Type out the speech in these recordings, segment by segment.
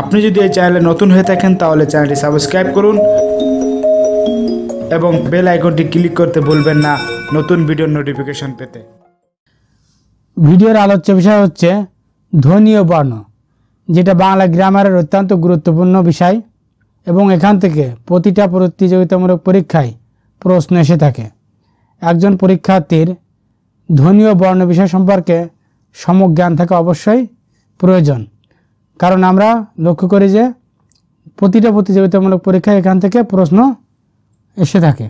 আপনি যদি এই চ্যানেলে নতুন হয়ে থাকেন তাহলে চ্যানেলটি সাবস্ক্রাইব করুন এবং বেল আইকনটি ক্লিক করতে ভুলবেন না নতুন ভিডিওর নোটিফিকেশন পেতে ভিডিওর আলোচ্য বিষয় হচ্ছে ধনীয় বর্ণ যেটা বাংলা গ্রামারের অত্যন্ত গুরুত্বপূর্ণ বিষয় এবং এখান থেকে প্রতিটা প্রতিযোগিতামূলক পরীক্ষায় প্রশ্ন এসে থাকে একজন পরীক্ষার্থীর ধনীয় বর্ণ বিষয় সম্পর্কে সমজ্ঞান থাকা অবশ্যই প্রয়োজন কারণ আমরা লক্ষ্য করি যে প্রতিটা প্রতিযোগিতামূলক পরীক্ষায় এখান থেকে প্রশ্ন এসে থাকে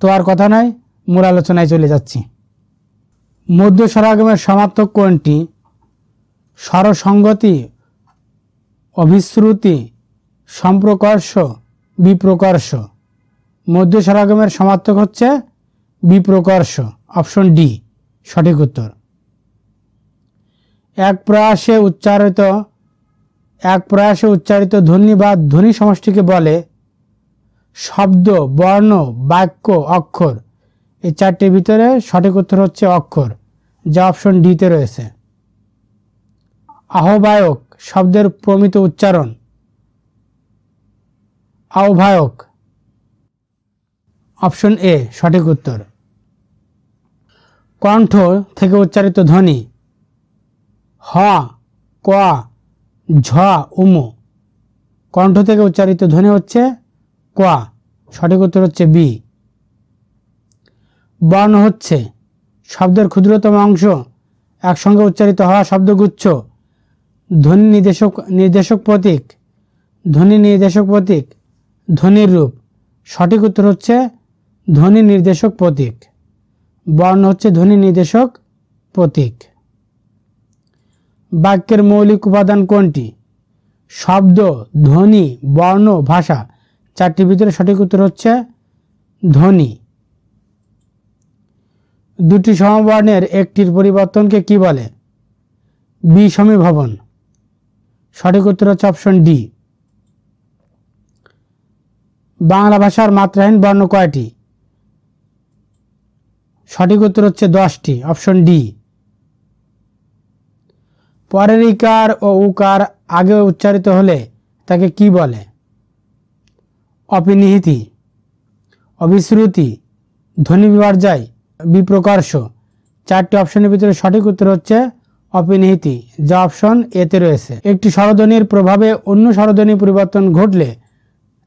তো আর কথা নয় মূল আলোচনায় চলে যাচ্ছি মধ্য সরাগমের সমাপ্ত কোনটি স্বরসঙ্গতি অভিশ্রুতি সম্প্রকর্ষ বিপ্রকর্ষ মধ্য সরাগমের সমাপ্তক হচ্ছে বিপ্রকর্ষ অপশন ডি সঠিক উত্তর এক প্রয়াসে উচ্চারিত এক প্রয়াসে উচ্চারিত ধ্বনি বা ধ্বনি সমষ্টিকে বলে শব্দ বর্ণ বাক্য অক্ষর এই চারটির ভিতরে সঠিক উত্তর হচ্ছে অক্ষর যা অপশন ডিতে রয়েছে আহ্বায়ক শব্দের প্রমিত উচ্চারণ আহ্বায়ক অপশন এ সঠিক উত্তর কণ্ঠ থেকে উচ্চারিত ধ্বনি হ ক ঝ উম কণ্ঠ থেকে উচ্চারিত ধ্বনি হচ্ছে কোয়া সঠিক উত্তর হচ্ছে বি বর্ণ হচ্ছে শব্দের ক্ষুদ্রতম অংশ একসঙ্গে উচ্চারিত হওয়া শব্দগুচ্ছ ধ্বনি নির্দেশক নির্দেশক প্রতীক ধ্বনি নির্দেশক প্রতীক ধ্বনির রূপ সঠিক উত্তর হচ্ছে ধ্বনি নির্দেশক প্রতীক বর্ণ হচ্ছে ধ্বনি নির্দেশক প্রতীক বাক্যের মৌলিক উপাদান কোনটি শব্দ ধ্বনি বর্ণ ভাষা চারটির ভিতরে সঠিক উত্তর হচ্ছে ধ্বনি দুটি সমবর্ণের একটির পরিবর্তনকে কি বলে বিসমীভবন সঠিক উত্তর হচ্ছে অপশন ডি বাংলা ভাষার মাত্রাহীন বর্ণ কয়টি সঠিক উত্তর হচ্ছে দশটি অপশন ডি পরের ইকার ও উকার আগে উচ্চারিত হলে তাকে কি বলে অপিনিহিতি অবিশ্রুতি ধ্বনি বিপর্যয় বিপ্রকর্ষ চারটি অপশনের ভিতরে সঠিক উত্তর হচ্ছে অপিনিহিতি যা অপশন এতে রয়েছে একটি স্বরধ্বনির প্রভাবে অন্য স্বরধ্বনি পরিবর্তন ঘটলে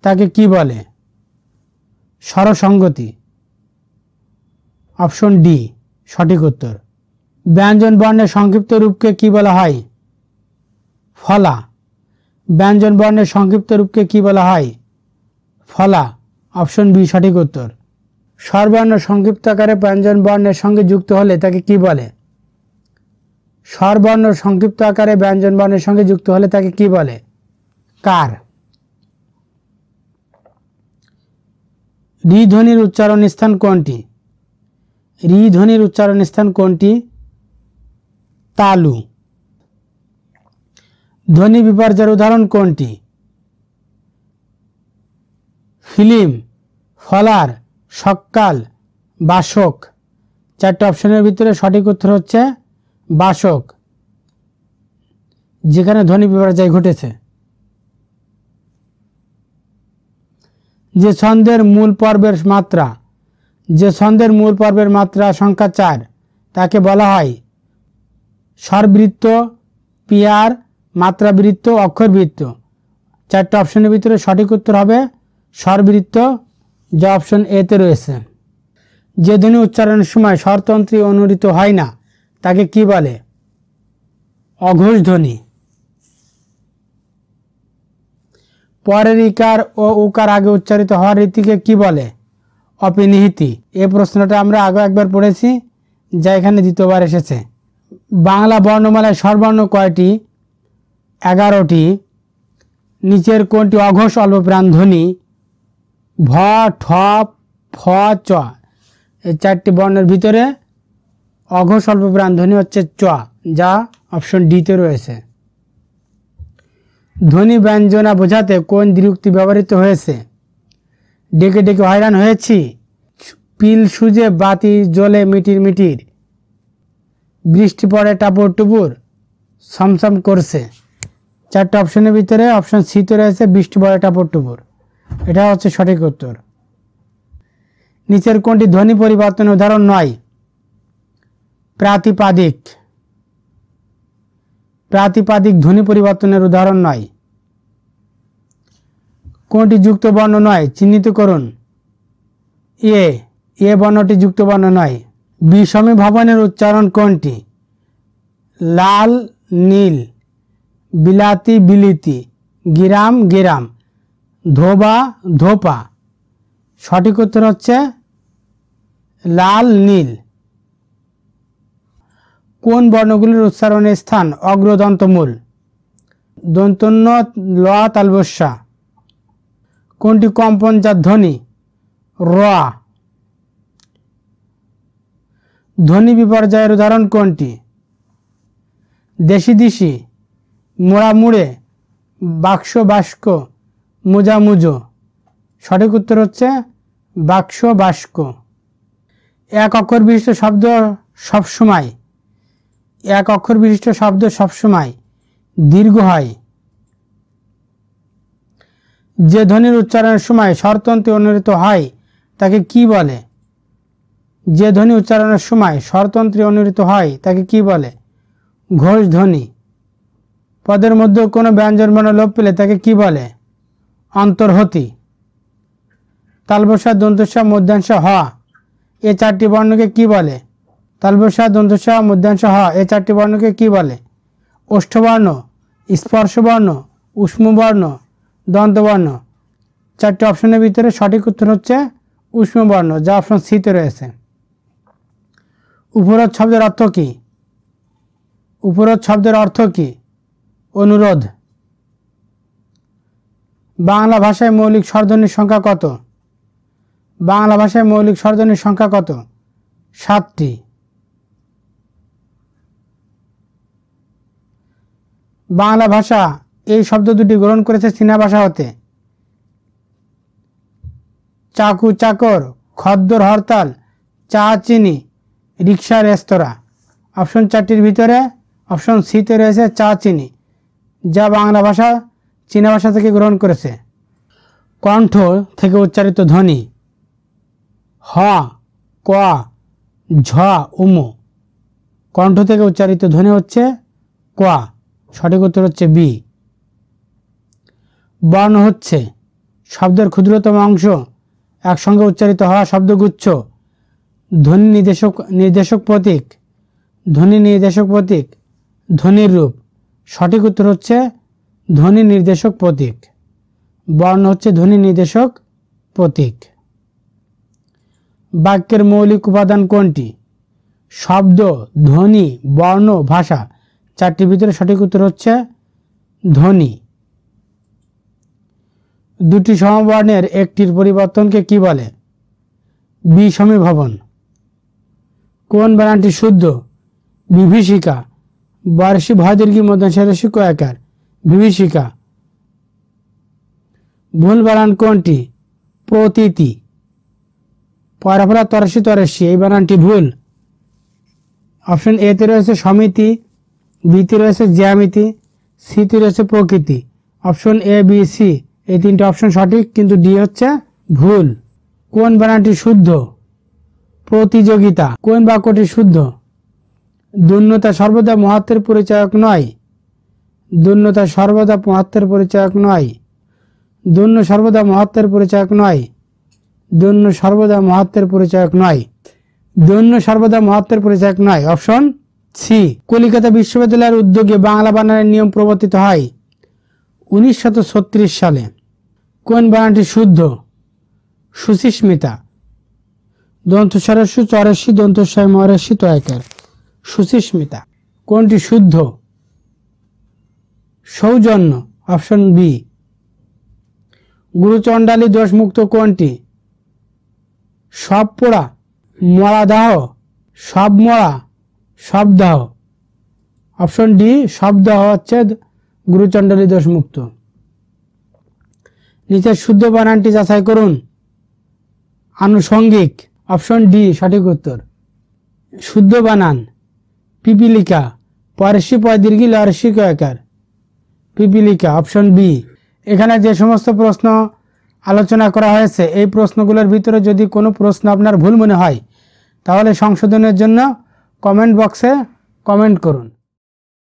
তাকে কি বলে স্বরসঙ্গতি অপশন ডি সঠিক উত্তর ব্যঞ্জন বর্ণের সংক্ষিপ্ত রূপকে কি বলা হয় ফলা ব্যঞ্জন বর্ণের সংক্ষিপ্ত রূপকে কি বলা হয় ফলা অপশন বি সঠিক উত্তর স্বরবর্ণ সংক্ষিপ্ত আকারে ব্যঞ্জন বর্ণের সঙ্গে যুক্ত হলে তাকে কি বলে স্বরবর্ণ সংক্ষিপ্ত আকারে ব্যঞ্জন বর্ণের সঙ্গে যুক্ত হলে তাকে কি বলে কার ঋধ্বনির উচ্চারণ স্থান কোনটি ঋধ্বনির উচ্চারণ স্থান কোনটি তালু ধ্বনি বিপর্যয়ের উদাহরণ কোনটি ফিলিম ফলার সকাল বাসক চারটে অপশনের ভিতরে সঠিক উত্তর হচ্ছে বাসক যেখানে ধ্বনি বিপর্যয় ঘটেছে যে ছন্দের মূল পর্বের মাত্রা যে ছন্দের মূল পর্বের মাত্রা সংখ্যা চার তাকে বলা হয় স্বরবৃত্ত পিয়ার মাত্রাবৃত্ত অক্ষরবৃত্ত চারটে অপশনের ভিতরে সঠিক উত্তর হবে স্বরবৃত্ত যা অপশন এতে রয়েছে যে ধ্বনি উচ্চারণের সময় স্বরতন্ত্রী অনুরিত হয় না তাকে কি বলে অঘোষ ধ্বনি পরের ইকার ও উকার আগে উচ্চারিত হওয়ার রীতিকে কি বলে অপিনিহিতি এ প্রশ্নটা আমরা আগে একবার পড়েছি যা এখানে দ্বিতীয়বার এসেছে বাংলা বর্ণমালায় সর্বর্ণ কয়টি এগারোটি নিচের কোনটি অঘোষ অল্প প্রাণধ্বনি ভ ঠ ফ চ এই চারটি বর্ণের ভিতরে অঘোষ অল্প প্রাণধ্বনি হচ্ছে চ যা অপশন ডিতে রয়েছে ধ্বনি ব্যঞ্জনা বোঝাতে কোন দ্বিরুক্তি ব্যবহৃত হয়েছে ডেকে ডেকে হয়রান হয়েছি পিল সুজে বাতি জ্বলে মিটির মিটির বৃষ্টি পড়ে টাপুর টুপুর সমসম করছে চারটে অপশনের ভিতরে অপশন সিতে রয়েছে বৃষ্টি পড়ে টাপুর টুপুর এটা হচ্ছে সঠিক উত্তর নিচের কোনটি ধ্বনি পরিবর্তন উদাহরণ নয় প্রাতিপাদিক প্রাতিপাদিক ধ্বনি পরিবর্তনের উদাহরণ নয় কোনটি যুক্ত বর্ণ নয় চিহ্নিত করুন এ এ বর্ণটি যুক্ত বর্ণ নয় বিষমী ভবনের উচ্চারণ কোনটি লাল নীল বিলাতি বিলিতি গিরাম গিরাম ধোবা ধোপা সঠিক উত্তর হচ্ছে লাল নীল কোন বর্ণগুলির উচ্চারণের স্থান অগ্রদন্তমূল দন্তন্য লয়া তালবস্যা কোনটি কম্পন যা ধ্বনি র ধ্বনি বিপর্যয়ের উদাহরণ কোনটি দেশি দিশি মুড়ে বাক্স বাস্ক মুজো সঠিক উত্তর হচ্ছে বাক্স বাস্ক এক অক্ষর বিশিষ্ট শব্দ সবসময় এক অক্ষর বিশিষ্ট শব্দ সবসময় দীর্ঘ হয় যে ধ্বনির উচ্চারণের সময় স্বরতন্ত্রে অনুরিত হয় তাকে কি বলে যে ধ্বনি উচ্চারণের সময় স্বরতন্ত্রে অনুরিত হয় তাকে কি বলে ঘোষ ধ্বনি পদের মধ্যে কোনো ব্যঞ্জন ব্যঞ্জনবর্ণ লোপ পেলে তাকে কি বলে অন্তর্হতি তালবসা দন্তসা মধ্যাংশ হ এ চারটি বর্ণকে কি বলে তালবসা দন্তসা মধ্যাংশ হ এ চারটি বর্ণকে কি বলে ওষ্ঠবর্ণ স্পর্শবর্ণ উষ্মবর্ণ দন্তবর্ণ চারটি অপশনের ভিতরে সঠিক উত্তর হচ্ছে উষ্মবর্ণ যা অপশন সিতে রয়েছে উপরোধ শব্দের অর্থ কী উপরোধ শব্দের অর্থ কী অনুরোধ বাংলা ভাষায় মৌলিক স্বরধ্বনির সংখ্যা কত বাংলা ভাষায় মৌলিক স্বরধ্বনির সংখ্যা কত সাতটি বাংলা ভাষা এই শব্দ দুটি গ্রহণ করেছে চীনা ভাষা হতে চাকু চাকর খদ্দর হরতাল চা চিনি রিক্সা রেস্তোরাঁ অপশন চারটির ভিতরে অপশন সিতে রয়েছে চা চিনি যা বাংলা ভাষা চীনা ভাষা থেকে গ্রহণ করেছে কণ্ঠ থেকে উচ্চারিত ধ্বনি হ ক ঝ উম কণ্ঠ থেকে উচ্চারিত ধ্বনি হচ্ছে ক সঠিক উত্তর হচ্ছে বি বর্ণ হচ্ছে শব্দের ক্ষুদ্রতম অংশ একসঙ্গে উচ্চারিত হওয়া শব্দগুচ্ছ ধ্বনি নির্দেশক নির্দেশক প্রতীক ধ্বনি নির্দেশক প্রতীক ধ্বনির রূপ সঠিক উত্তর হচ্ছে ধ্বনি নির্দেশক প্রতীক বর্ণ হচ্ছে ধ্বনি নির্দেশক প্রতীক বাক্যের মৌলিক উপাদান কোনটি শব্দ ধ্বনি বর্ণ ভাষা চারটির ভিতরে সঠিক উত্তর হচ্ছে ধ্বনি দুটি সমবর্ণের একটির পরিবর্তনকে কি বলে বিষমীভবন কোন বানানটি শুদ্ধ বিভীষিকা বর্ষি ভদীর্ঘি মধ্যম শেষী কয়াকার বিভীষিকা ভুল বানান কোনটি প্রতীতি পরপরা তরসি তরসি এই বানানটি ভুল অপশন এতে রয়েছে সমিতি বিতে রয়েছে জ্যামিতি সিতে রয়েছে প্রকৃতি অপশন এ বি সি এই তিনটি অপশন সঠিক কিন্তু ডি হচ্ছে ভুল কোন বানানটি শুদ্ধ প্রতিযোগিতা কোন বাক্যটি শুদ্ধ দূন্যতা সর্বদা মহাত্মের পরিচায়ক নয় দূন্যতা সর্বদা মহাত্মের পরিচায়ক নয় দূন্য সর্বদা মহাত্মের পরিচায়ক নয় দৈন্য সর্বদা মহাত্মের পরিচায়ক নয় দৈন্য সর্বদা মহাত্মের পরিচায়ক নয় অপশন সি কলিকাতা বিশ্ববিদ্যালয়ের উদ্যোগে বাংলা বানানের নিয়ম প্রবর্তিত হয় উনিশশো সালে কোন বানানটি শুদ্ধ সুশিস্মিতা দন্তস্বরের চরাশি চরেশি দন্তস্বয় মরেশি তয়কার সুচিস্মিতা কোনটি শুদ্ধ সৌজন্য অপশন বি গুরুচণ্ডালী দোষমুক্ত কোনটি সব পোড়া দাহ সব মরা দাহ অপশন ডি দাহ হচ্ছে গুরুচণ্ডালী দোষমুক্ত নিচের শুদ্ধ বানানটি যাচাই করুন আনুষঙ্গিক অপশন ডি সঠিক উত্তর শুদ্ধ বানান পিপিলিকা পরশি পয়দীর্ঘী লরসি কয়কার পিপিলিকা অপশন বি এখানে যে সমস্ত প্রশ্ন আলোচনা করা হয়েছে এই প্রশ্নগুলোর ভিতরে যদি কোনো প্রশ্ন আপনার ভুল মনে হয় তাহলে সংশোধনের জন্য কমেন্ট বক্সে কমেন্ট করুন